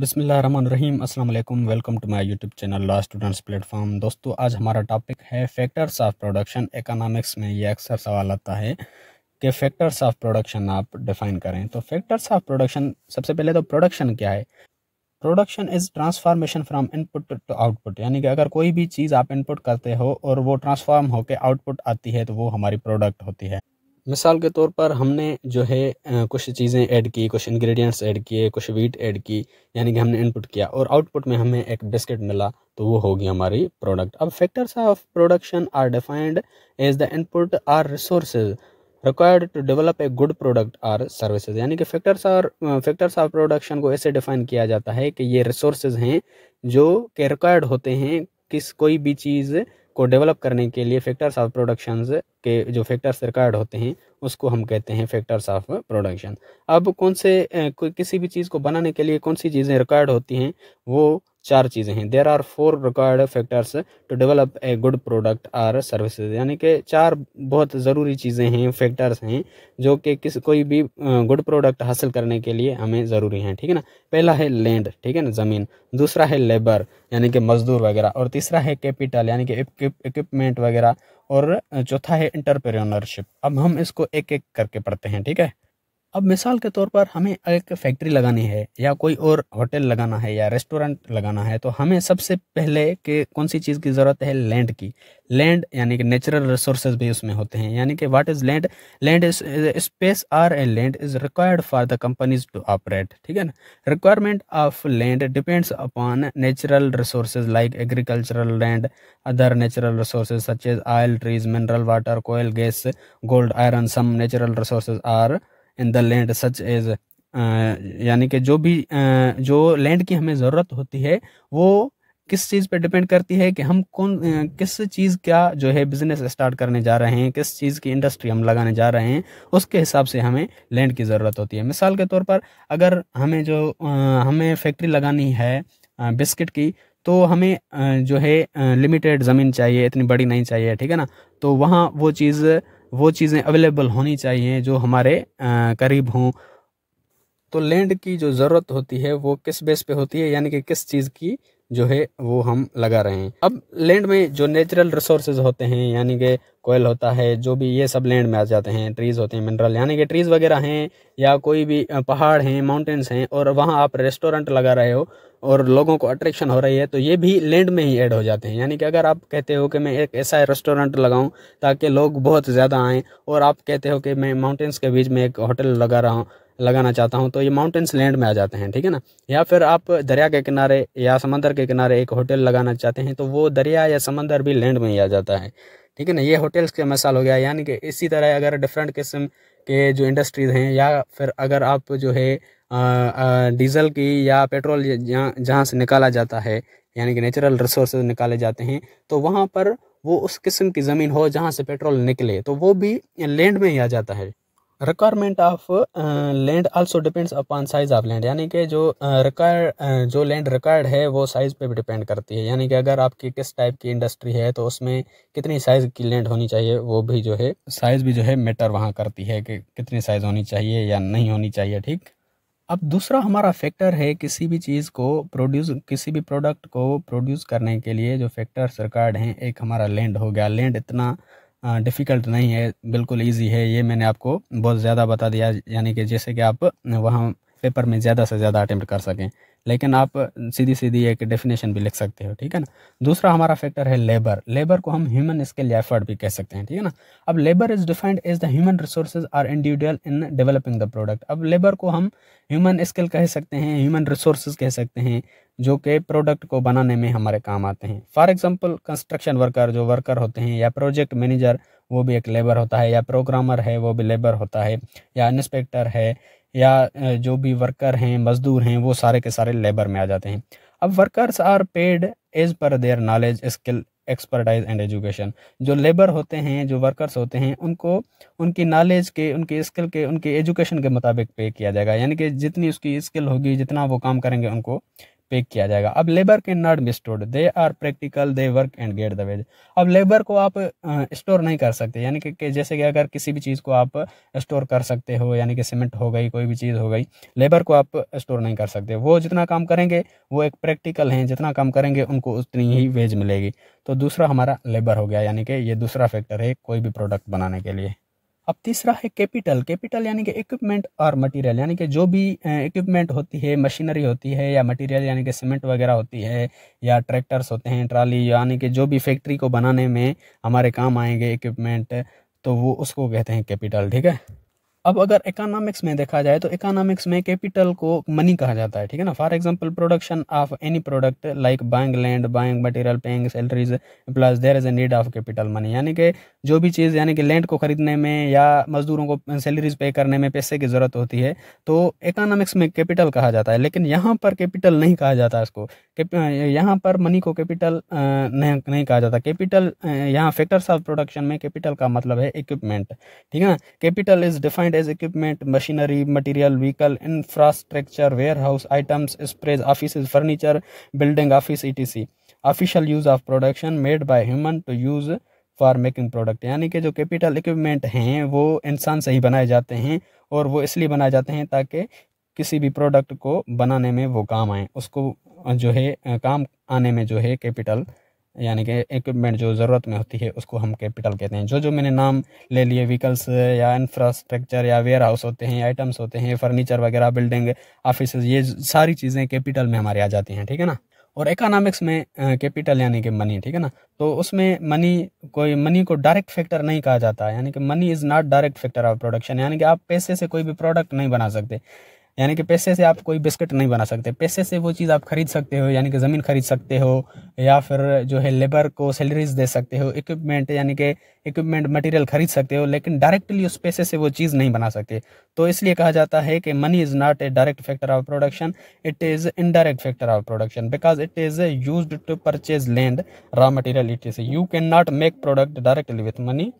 बिसमीम अल्लाम welcome to my YouTube channel law students platform दोस्तों आज हमारा टॉपिक है फैक्टर्स ऑफ प्रोडक्शन इकोनॉमिक्स में ये अक्सर सवाल आता है कि फैक्टर्स ऑफ प्रोडक्शन आप डिफाइन करें तो फैक्टर्स ऑफ प्रोडक्शन सबसे पहले तो प्रोडक्शन क्या है production is transformation from input to output यानी कि अगर कोई भी चीज़ आप इनपुट करते हो और वो ट्रांसफार्म होकर आउटपुट आती है तो वो हमारी प्रोडक्ट होती है मिसाल के तौर पर हमने जो है कुछ चीज़ें ऐड की कुछ इंग्रेडिएंट्स ऐड किए कुछ वीट ऐड की यानी कि हमने इनपुट किया और आउटपुट में हमें एक बिस्किट मिला तो वो होगी हमारी प्रोडक्ट अब factors of production are defined as the input or resource required to develop a good product or services यानी कि फैक्टर्स और फैक्टर्स ऑफ प्रोडक्शन को ऐसे डिफाइन किया जाता है कि ये रिसोर्स हैं जो के रिक्वायर्ड होते हैं किस कोई भी चीज़ को डेवलप करने के लिए फैक्टर्स ऑफ प्रोडक्शन के जो फैक्टर्स रिकॉर्ड होते हैं उसको हम कहते हैं फैक्टर्स ऑफ प्रोडक्शन अब कौन से कोई किसी भी चीज़ को बनाने के लिए कौन सी चीज़ें रिकॉर्ड होती हैं वो चार चीज़ें हैं there are four record factors to develop a good product or services यानी कि चार बहुत ज़रूरी चीज़ें हैं फैक्टर्स हैं जो कि किस कोई भी गुड प्रोडक्ट हासिल करने के लिए हमें ज़रूरी हैं ठीक है ना पहला है लैंड ठीक है ना ज़मीन दूसरा है लेबर यानी कि मज़दूर वगैरह और तीसरा है कैपिटल यानी कि इक्विपमेंट वगैरह और चौथा है इंटरप्रेन्योरशिप अब हम इसको एक एक करके पढ़ते हैं ठीक है अब मिसाल के तौर पर हमें एक फैक्ट्री लगानी है या कोई और होटल लगाना है या रेस्टोरेंट लगाना है तो हमें सबसे पहले के कौन सी चीज़ की ज़रूरत है लैंड की लैंड यानी कि नेचुरल रिसोर्सेज भी उसमें होते हैं यानी कि what is land land is space or and land is required for the companies to operate ठीक है ना requirement of land depends upon natural resource like agricultural land other natural resource such as oil trees mineral water coal gas gold iron some natural resource are in the land such as यानी कि जो भी आ, uh, जो land की हमें ज़रूरत होती है वो किस चीज़ पे डिपेंड करती है कि हम कौन uh, किस चीज़ का जो है बिज़नेस स्टार्ट करने जा रहे हैं किस चीज़ की इंडस्ट्री हम लगाने जा रहे हैं उसके हिसाब से हमें लैंड की ज़रूरत होती है मिसाल के तौर पर अगर हमें जो uh, हमें फैक्ट्री लगानी है बिस्किट की तो हमें जो है लिमिटेड ज़मीन चाहिए इतनी बड़ी नहीं चाहिए ठीक है ना तो वहाँ वो चीज़ वो चीज़ें अवेलेबल होनी चाहिए जो हमारे करीब हों तो लैंड की जो ज़रूरत होती है वो किस बेस पे होती है यानी कि किस चीज़ की जो है वो हम लगा रहे हैं अब लैंड में जो नेचुरल रिसोर्सेज होते हैं यानी कि कोयल होता है जो भी ये सब लैंड में आ जाते हैं ट्रीज़ होते हैं मिनरल यानी कि ट्रीज़ वगैरह हैं या कोई भी पहाड़ हैं माउंटेन्स हैं और वहाँ आप रेस्टोरेंट लगा रहे हो और लोगों को अट्रैक्शन हो रही है तो ये भी लैंड में ही ऐड हो जाते हैं यानी कि अगर आप कहते हो कि मैं एक ऐसा रेस्टोरेंट लगाऊं ताकि लोग बहुत ज़्यादा आएँ और आप कहते हो कि मैं माउंटेन्स के बीच में एक होटल लगा रहा हूँ लगाना चाहता हूँ तो ये माउंटेन्स लैंड में आ जाते हैं ठीक है ना या फिर आप दरिया के किनारे या समंदर के किनारे एक होटल लगाना चाहते हैं तो वो दरिया या समंदर भी लैंड में ही आ जाता है ठीक है ना ये होटल्स का मिसाल हो गया यानी कि इसी तरह अगर डिफरेंट किस्म के जो इंडस्ट्रीज हैं या फिर अगर आप जो है डीजल की या पेट्रोल जहाँ जहाँ से निकाला जाता है यानी कि नेचुरल रिसोर्स निकाले जाते हैं तो वहाँ पर वो उस किस्म की ज़मीन हो जहाँ से पेट्रोल निकले तो वो भी लैंड में ही आ जाता है requirement of land also depends upon size of land यानी कि जो uh, uh जो लैंड रिक्वायर्ड है वो साइज़ पे भी डिपेंड करती है यानी कि अगर आपकी किस टाइप की इंडस्ट्री है तो उसमें कितनी साइज़ की लैंड होनी चाहिए वो भी जो है साइज़ भी जो है मैटर वहाँ करती है कि कितनी साइज़ होनी चाहिए या नहीं होनी चाहिए ठीक अब दूसरा हमारा फैक्टर है किसी भी चीज़ को प्रोड्यूस किसी भी प्रोडक्ट को प्रोड्यूस करने के लिए जो फैक्टर्स रिकॉर्ड हैं एक हमारा लैंड हो गया लैंड इतना डिफ़िकल्ट नहीं है बिल्कुल ईजी है ये मैंने आपको बहुत ज़्यादा बता दिया यानी कि जैसे कि आप वहाँ पेपर में ज़्यादा से ज़्यादा अटैम्प्ट कर सकें लेकिन आप सीधी सीधी एक डेफिनेशन भी लिख सकते हो ठीक है ना दूसरा हमारा फैक्टर है लेबर लेबर को हम ह्यूमन स्किल एफर्ट भी कह सकते हैं ठीक है ना अब labour is defined as the human resources are individual in developing the product अब लेबर को हम ह्यूमन स्किल कह सकते हैं ह्यूमन रिसोर्सेज कह सकते हैं जो कि प्रोडक्ट को बनाने में हमारे काम आते हैं फॉर एग्जाम्पल कंस्ट्रक्शन वर्कर जो वर्कर होते हैं या प्रोजेक्ट मैनेजर वो भी एक लेबर होता है या प्रोग्रामर है वो भी लेबर होता है या इंस्पेक्टर है या जो भी वर्कर हैं मज़दूर हैं वो सारे के सारे लेबर में आ जाते हैं अब workers are paid as per their knowledge skill expertise and education जो लेबर होते हैं जो वर्कर्स होते हैं उनको उनकी नॉलेज के उनके स्किल के उनके एजुकेशन के मुताबिक पे किया जाएगा यानी कि जितनी उसकी स्किल होगी जितना वो काम करेंगे उनको पे किया जाएगा अब लेबर के not be stored they are practical they work and get the wage अब लेबर को आप स्टोर नहीं कर सकते यानी कि जैसे कि अगर किसी भी चीज़ को आप स्टोर कर सकते हो यानी कि सीमेंट हो गई कोई भी चीज़ हो गई लेबर को आप स्टोर नहीं कर सकते वो जितना काम करेंगे वो एक प्रैक्टिकल हैं जितना काम करेंगे उनको उतनी ही वेज मिलेगी तो दूसरा हमारा लेबर हो गया यानी कि ये दूसरा फैक्टर है कोई भी प्रोडक्ट बनाने के लिए अब तीसरा है कैपिटल कैपिटल यानी कि इक्विपमेंट और मटेरियल यानी कि जो भी इक्विपमेंट होती है मशीनरी होती है या मटेरियल यानी कि सीमेंट वगैरह होती है या ट्रैक्टर्स होते हैं ट्राली यानी कि जो भी फैक्ट्री को बनाने में हमारे काम आएंगे इक्विपमेंट तो वो उसको कहते हैं कैपिटल ठीक है अब अगर इकोनॉमिक्स में देखा जाए तो इकोनॉमिक्स में कैपिटल को मनी कहा जाता है ठीक है ना for example production of any product like buying land buying material paying salaries plus there is a need of capital money यानी कि जो भी चीज़ यानी कि लैंड को खरीदने में या मजदूरों को सैलरीज पे करने में पैसे की ज़रूरत होती है तो इकोनॉमिक्स में कैपिटल कहा जाता है लेकिन यहाँ पर कैपिटल नहीं कहा जाता इसको यहाँ पर मनी को कैपिटल नहीं, नहीं कहा जाता कैपिटल यहाँ फैक्टर्स ऑफ प्रोडक्शन में कैपिटल का मतलब है इक्विपमेंट ठीक है ना capital is defined defined as equipment, machinery, material, vehicle, infrastructure, warehouse, office furniture building office E T C official use of production made by human to use for making product यानी कि जो capital equipment हैं वो इंसान से ही बनाए जाते हैं और वो इसलिए बनाए जाते हैं ताकि किसी भी प्रोडक्ट को बनाने में वो काम आए उसको जो है काम आने में जो है कैपिटल यानी कि इक्विपमेंट जो ज़रूरत में होती है उसको हम कैपिटल कहते हैं जो जो मैंने नाम ले लिए व्हीकल्स या इंफ्रास्ट्रक्चर या वेयर हाउस होते हैं आइटम्स होते हैं फर्नीचर वगैरह बिल्डिंग ऑफिस ये सारी चीज़ें कैपिटल में हमारे आ जाती हैं ठीक है ना और इकोनॉमिक्स में कैपिटल यानी कि मनी ठीक है ना तो उसमें मनी कोई मनी को डायरेक्ट फैक्टर नहीं कहा जाता यानी कि money is not direct factor of production यानी कि आप पैसे से कोई भी प्रोडक्ट नहीं बना सकते यानी कि पैसे से आप कोई बिस्किट नहीं बना सकते पैसे से वो चीज़ आप खरीद सकते हो यानी कि ज़मीन खरीद सकते हो या फिर जो है लेबर को सैलरीज दे सकते हो इक्विपमेंट यानी कि इक्विपमेंट मटेरियल खरीद सकते हो लेकिन डायरेक्टली उस पैसे से वो चीज़ नहीं बना सकते तो इसलिए कहा जाता है कि money is not a direct factor of production it is indirect factor of production because it is use to purchase land raw material it is you can not make product directly with money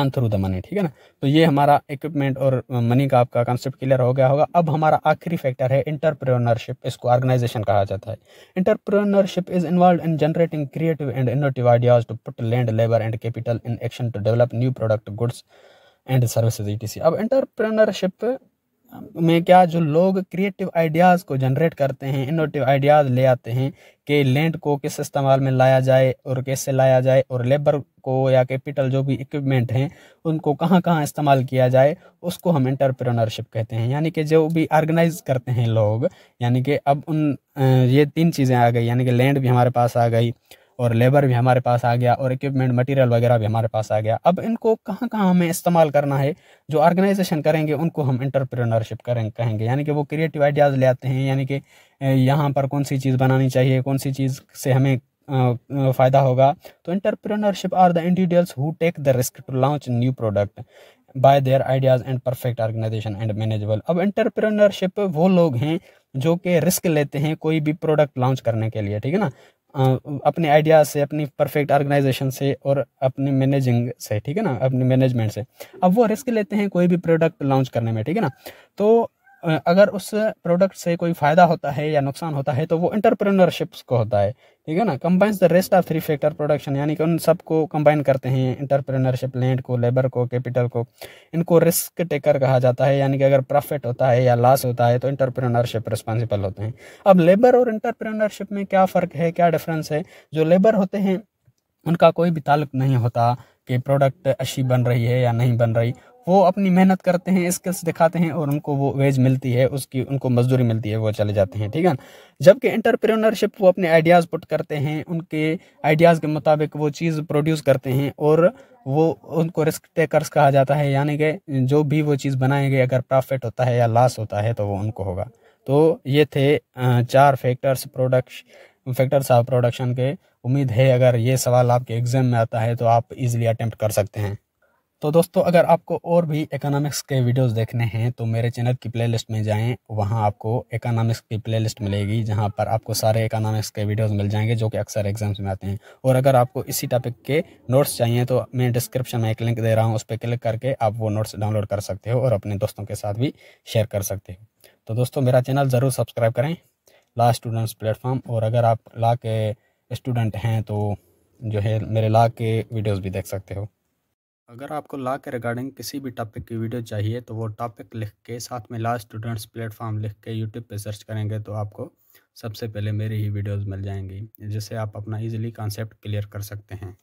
on through the money ठीक है ना तो ये हमारा equipment और money का आपका concept clear हो गया होगा अब हमारा आखिरी फैक्टर है इंटरप्रेनरशिप इसको ऑर्गेनाइजेशन कहा जाता है entrepreneurship is involve in generating creative and innovative ideas to put land labour and capital in action to develop new product goods and services ई अब इंटरप्रेनरशिप में क्या जो लोग क्रिएटिव आइडियाज़ को जनरेट करते हैं इनोवेटिव आइडियाज़ ले आते हैं कि लैंड को किस इस्तेमाल में लाया जाए और कैसे लाया जाए और लेबर को या कैपिटल जो भी इक्विपमेंट हैं उनको कहाँ कहाँ इस्तेमाल किया जाए उसको हम इंटरप्रेनरशिप कहते हैं यानी कि जो भी ऑर्गेनाइज करते हैं लोग यानी कि अब उन ये तीन चीज़ें आ गई यानी कि लैंड भी हमारे पास आ गई और लेबर भी हमारे पास आ गया और इक्विपमेंट मटेरियल वगैरह भी हमारे पास आ गया अब इनको कहाँ कहाँ हमें इस्तेमाल करना है जो ऑर्गेनाइजेशन करेंगे उनको हम इंटरप्रेनरशिप करें कहेंगे यानी कि वो क्रिएटिव आइडियाज़ ले आते हैं यानी कि यहाँ पर कौन सी चीज़ बनानी चाहिए कौन सी चीज़ से हमें फ़ायदा होगा तो entrepreneurship are the individuals who take the risk to launch new product by their ideas and perfect organisation and manageable अब इंटरप्रेनरशिप वो लोग हैं जो कि रिस्क लेते हैं कोई भी प्रोडक्ट लॉन्च करने के लिए ठीक है ना अपने आइडिया से अपनी परफेक्ट ऑर्गेनाइजेशन से और अपने मैनेजिंग से ठीक है ना अपने मैनेजमेंट से अब वो रिस्क लेते हैं कोई भी प्रोडक्ट लॉन्च करने में ठीक है ना तो अगर उस प्रोडक्ट से कोई फ़ायदा होता है या नुकसान होता है तो वो इंटरप्रेनरशिप्स को होता है ठीक है ना combines the rest of three factor production यानी कि उन सबको कंबाइन करते हैं इंटरप्रेनरशिप लैंड को लेबर को कैपिटल को इनको रिस्क टेकर कहा जाता है यानी कि अगर प्रॉफिट होता है या लॉस होता है तो इंटरप्रेनरशिप रिस्पॉन्सिबल होते हैं अब लेबर और इंटरप्रेनरशिप में क्या फ़र्क है क्या डिफरेंस है जो लेबर होते हैं उनका कोई भी ताल्लुक नहीं होता कि प्रोडक्ट अच्छी बन रही है या नहीं बन रही वो अपनी मेहनत करते हैं स्किल्स दिखाते हैं और उनको वो वेज मिलती है उसकी उनको मजदूरी मिलती है वो चले जाते हैं ठीक है जबकि एंटरप्रेन्योरशिप वो अपने आइडियाज़ पुट करते हैं उनके आइडियाज़ के मुताबिक वो चीज़ प्रोड्यूस करते हैं और वो उनको रिस्क टेकर्स कहा जाता है यानी कि जो भी वो चीज़ गए अगर प्रॉफिट होता है या लॉस होता है तो वो उनको होगा तो ये थे चार factors production factors of production के उम्मीद है अगर ये सवाल आपके एग्ज़ाम में आता है तो आप इजीली अटैम्प्ट कर सकते हैं तो दोस्तों अगर आपको और भी इकोनॉमिक्स के वीडियोस देखने हैं तो मेरे चैनल की प्लेलिस्ट में जाएं वहां आपको इकोनॉमिक्स की प्लेलिस्ट मिलेगी जहां पर आपको सारे इकोनॉमिक्स के वीडियोस मिल जाएंगे जो कि अक्सर एग्जाम्स में आते हैं और अगर आपको इसी टॉपिक के नोट्स चाहिए तो मैं डिस्क्रिप्शन में एक लिंक दे रहा हूँ उस पर क्लिक करके आप वो नोट्स डाउनलोड कर सकते हो और अपने दोस्तों के साथ भी शेयर कर सकते हो तो दोस्तों मेरा चैनल ज़रूर सब्सक्राइब करें ला स्टूडेंट्स प्लेटफॉर्म और अगर आप ला के स्टूडेंट हैं तो जो है मेरे ला के वीडियोज़ भी देख सकते हो अगर आपको लॉ के रिगार्डिंग किसी भी टॉपिक की वीडियो चाहिए तो वो टॉपिक लिख के साथ में लॉ स्टूडेंट्स प्लेटफॉर्म लिख के यूट्यूब पे सर्च करेंगे तो आपको सबसे पहले मेरी ही वीडियोस मिल जाएंगी जिससे आप अपना इजीली कॉन्सेप्ट क्लियर कर सकते हैं